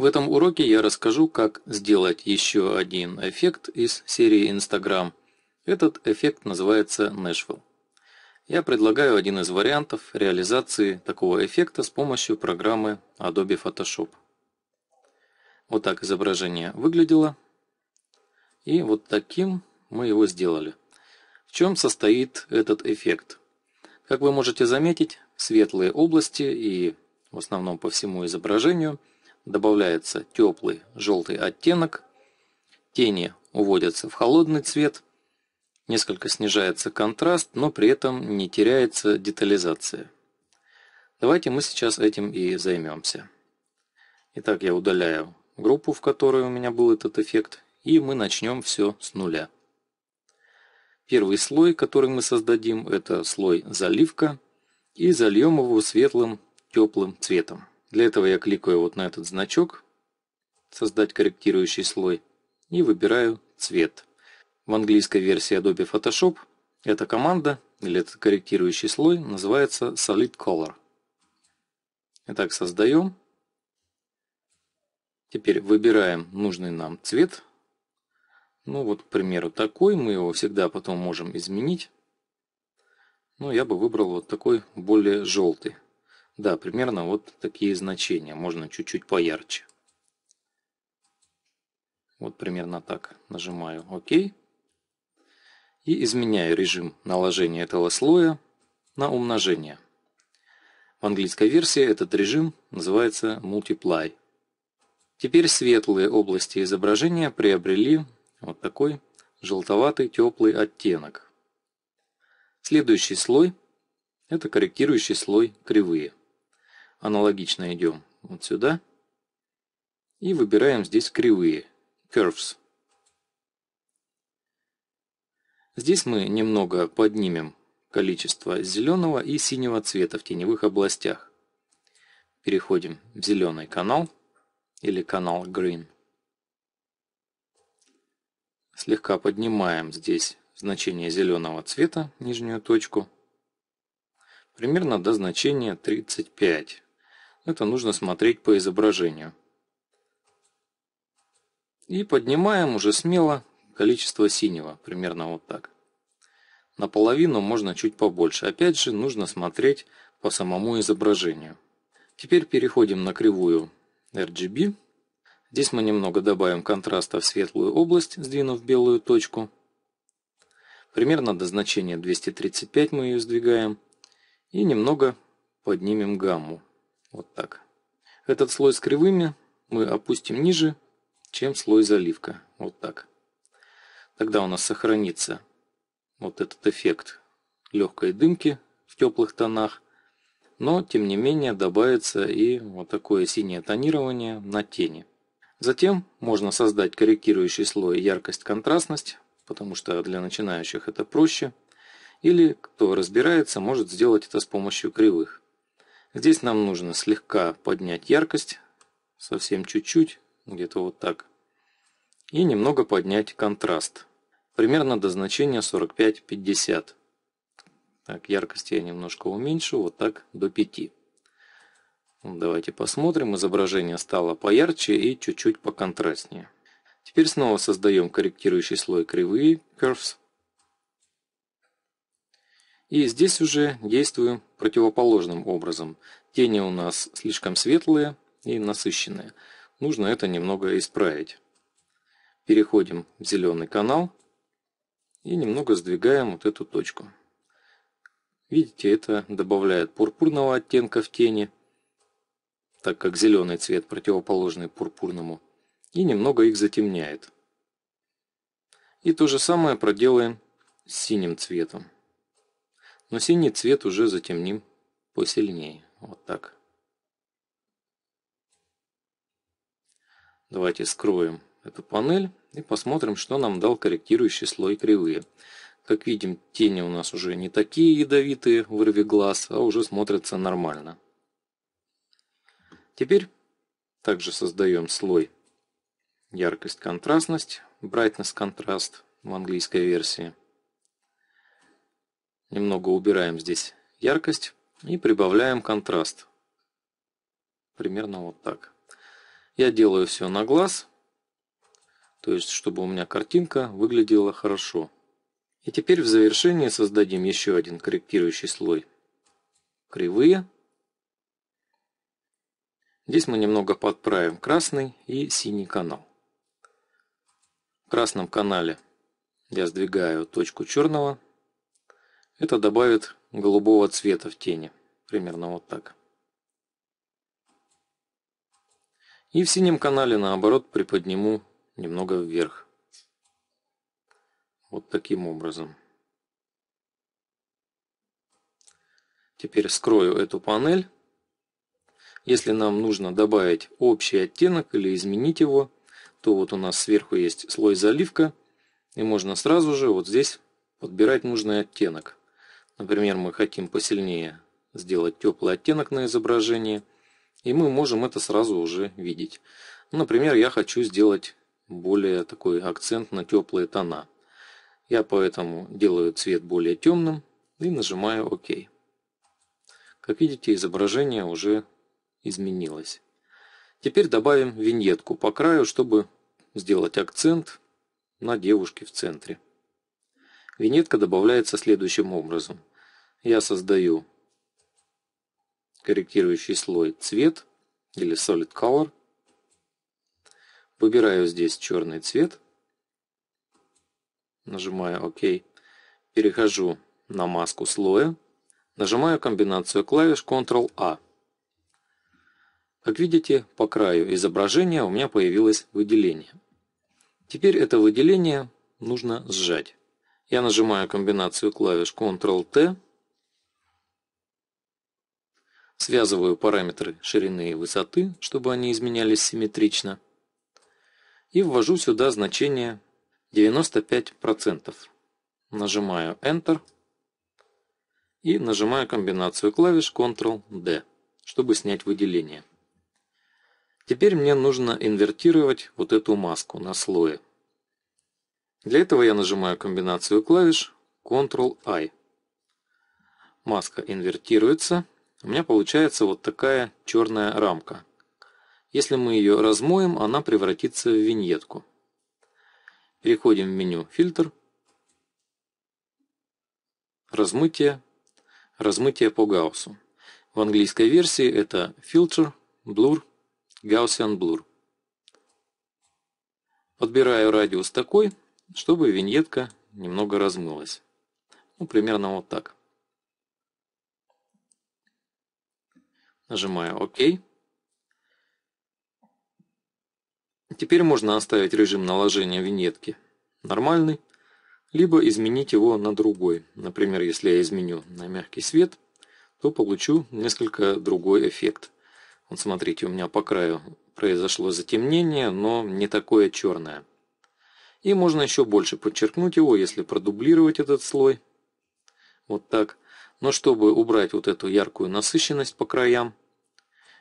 В этом уроке я расскажу, как сделать еще один эффект из серии Instagram. Этот эффект называется Nashville. Я предлагаю один из вариантов реализации такого эффекта с помощью программы Adobe Photoshop. Вот так изображение выглядело. И вот таким мы его сделали. В чем состоит этот эффект? Как вы можете заметить, светлые области и в основном по всему изображению – добавляется теплый желтый оттенок, тени уводятся в холодный цвет, несколько снижается контраст, но при этом не теряется детализация. Давайте мы сейчас этим и займемся. Итак, я удаляю группу, в которой у меня был этот эффект, и мы начнем все с нуля. Первый слой, который мы создадим, это слой заливка, и зальем его светлым теплым цветом. Для этого я кликаю вот на этот значок «Создать корректирующий слой» и выбираю цвет. В английской версии Adobe Photoshop эта команда или этот корректирующий слой называется Solid Color. Итак, создаем. Теперь выбираем нужный нам цвет. Ну вот, к примеру, такой. Мы его всегда потом можем изменить. Но я бы выбрал вот такой более желтый. Да, примерно вот такие значения, можно чуть-чуть поярче. Вот примерно так. Нажимаю ОК. И изменяю режим наложения этого слоя на умножение. В английской версии этот режим называется Multiply. Теперь светлые области изображения приобрели вот такой желтоватый теплый оттенок. Следующий слой – это корректирующий слой кривые. Аналогично идем вот сюда и выбираем здесь кривые, curves. Здесь мы немного поднимем количество зеленого и синего цвета в теневых областях. Переходим в зеленый канал или канал Green. Слегка поднимаем здесь значение зеленого цвета, нижнюю точку, примерно до значения 35. Это нужно смотреть по изображению. И поднимаем уже смело количество синего, примерно вот так. Наполовину можно чуть побольше. Опять же, нужно смотреть по самому изображению. Теперь переходим на кривую RGB. Здесь мы немного добавим контраста в светлую область, сдвинув белую точку. Примерно до значения 235 мы ее сдвигаем. И немного поднимем гамму. Вот так. Этот слой с кривыми мы опустим ниже, чем слой заливка. Вот так. Тогда у нас сохранится вот этот эффект легкой дымки в теплых тонах. Но, тем не менее, добавится и вот такое синее тонирование на тени. Затем можно создать корректирующий слой яркость-контрастность, потому что для начинающих это проще. Или, кто разбирается, может сделать это с помощью кривых. Здесь нам нужно слегка поднять яркость, совсем чуть-чуть, где-то вот так. И немного поднять контраст, примерно до значения 45-50. Так, яркость я немножко уменьшу, вот так до 5. Ну, давайте посмотрим, изображение стало поярче и чуть-чуть поконтрастнее. Теперь снова создаем корректирующий слой кривые Curves и здесь уже действуем противоположным образом. Тени у нас слишком светлые и насыщенные. Нужно это немного исправить. Переходим в зеленый канал и немного сдвигаем вот эту точку. Видите, это добавляет пурпурного оттенка в тени, так как зеленый цвет противоположный пурпурному, и немного их затемняет. И то же самое проделаем с синим цветом. Но синий цвет уже затемним посильнее. Вот так. Давайте скроем эту панель и посмотрим, что нам дал корректирующий слой кривые. Как видим, тени у нас уже не такие ядовитые, вырви глаз, а уже смотрятся нормально. Теперь также создаем слой яркость-контрастность, brightness-контраст в английской версии. Немного убираем здесь яркость и прибавляем контраст. Примерно вот так. Я делаю все на глаз, то есть чтобы у меня картинка выглядела хорошо. И теперь в завершении создадим еще один корректирующий слой. Кривые. Здесь мы немного подправим красный и синий канал. В красном канале я сдвигаю точку черного это добавит голубого цвета в тени. Примерно вот так. И в синем канале, наоборот, приподниму немного вверх. Вот таким образом. Теперь скрою эту панель. Если нам нужно добавить общий оттенок или изменить его, то вот у нас сверху есть слой заливка, и можно сразу же вот здесь подбирать нужный оттенок. Например, мы хотим посильнее сделать теплый оттенок на изображении, и мы можем это сразу уже видеть. Например, я хочу сделать более такой акцент на теплые тона. Я поэтому делаю цвет более темным и нажимаю ОК. Как видите, изображение уже изменилось. Теперь добавим виньетку по краю, чтобы сделать акцент на девушке в центре. Виньетка добавляется следующим образом – я создаю корректирующий слой цвет или Solid Color. Выбираю здесь черный цвет. Нажимаю ОК. Перехожу на маску слоя. Нажимаю комбинацию клавиш Ctrl-A. Как видите, по краю изображения у меня появилось выделение. Теперь это выделение нужно сжать. Я нажимаю комбинацию клавиш Ctrl-T Связываю параметры ширины и высоты, чтобы они изменялись симметрично. И ввожу сюда значение 95%. Нажимаю Enter. И нажимаю комбинацию клавиш Ctrl-D, чтобы снять выделение. Теперь мне нужно инвертировать вот эту маску на слое. Для этого я нажимаю комбинацию клавиш Ctrl-I. Маска инвертируется у меня получается вот такая черная рамка. Если мы ее размоем, она превратится в виньетку. Переходим в меню «Фильтр», «Размытие», «Размытие по Гауссу». В английской версии это «Filter», «Blur», «Gaussian Blur». Подбираю радиус такой, чтобы виньетка немного размылась. Ну, примерно вот так. Нажимаю ОК. Теперь можно оставить режим наложения виньетки нормальный, либо изменить его на другой. Например, если я изменю на мягкий свет, то получу несколько другой эффект. Вот смотрите, у меня по краю произошло затемнение, но не такое черное. И можно еще больше подчеркнуть его, если продублировать этот слой. Вот так. Но чтобы убрать вот эту яркую насыщенность по краям,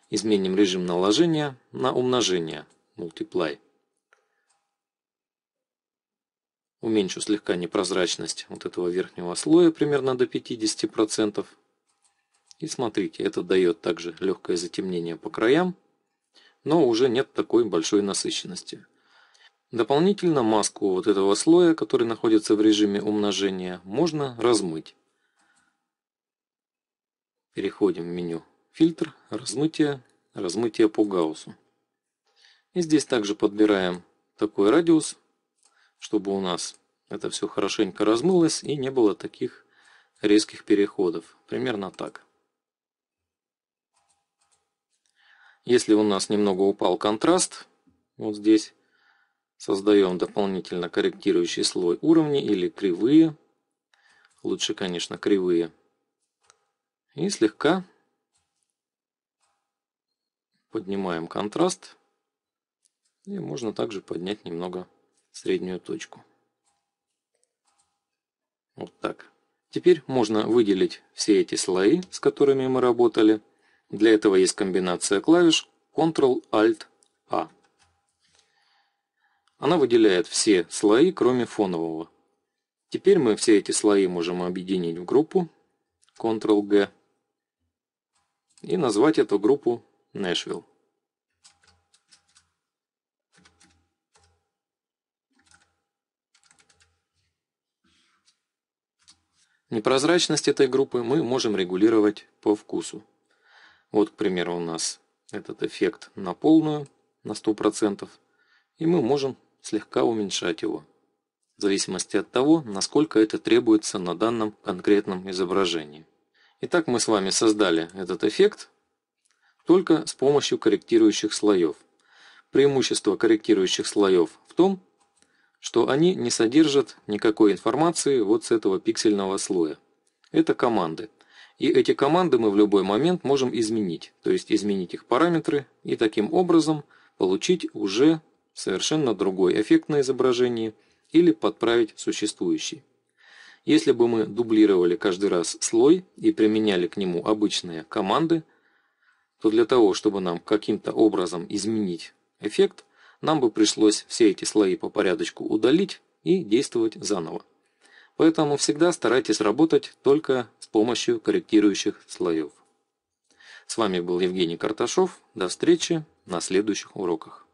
изменим режим наложения на умножение Multiply. Уменьшу слегка непрозрачность вот этого верхнего слоя примерно до 50%. И смотрите, это дает также легкое затемнение по краям, но уже нет такой большой насыщенности. Дополнительно маску вот этого слоя, который находится в режиме умножения, можно размыть. Переходим в меню «Фильтр», «Размытие», «Размытие по гауссу». И здесь также подбираем такой радиус, чтобы у нас это все хорошенько размылось и не было таких резких переходов. Примерно так. Если у нас немного упал контраст, вот здесь создаем дополнительно корректирующий слой уровни или кривые. Лучше, конечно, кривые. И слегка поднимаем контраст. И можно также поднять немного среднюю точку. Вот так. Теперь можно выделить все эти слои, с которыми мы работали. Для этого есть комбинация клавиш Ctrl-Alt-A. Она выделяет все слои, кроме фонового. Теперь мы все эти слои можем объединить в группу Ctrl-G и назвать эту группу «Нэшвилл». Непрозрачность этой группы мы можем регулировать по вкусу. Вот, к примеру, у нас этот эффект на полную, на 100%, и мы можем слегка уменьшать его, в зависимости от того, насколько это требуется на данном конкретном изображении. Итак, мы с вами создали этот эффект только с помощью корректирующих слоев. Преимущество корректирующих слоев в том, что они не содержат никакой информации вот с этого пиксельного слоя. Это команды. И эти команды мы в любой момент можем изменить, то есть изменить их параметры и таким образом получить уже совершенно другой эффект на изображении или подправить существующий. Если бы мы дублировали каждый раз слой и применяли к нему обычные команды, то для того, чтобы нам каким-то образом изменить эффект, нам бы пришлось все эти слои по порядочку удалить и действовать заново. Поэтому всегда старайтесь работать только с помощью корректирующих слоев. С вами был Евгений Карташов. До встречи на следующих уроках.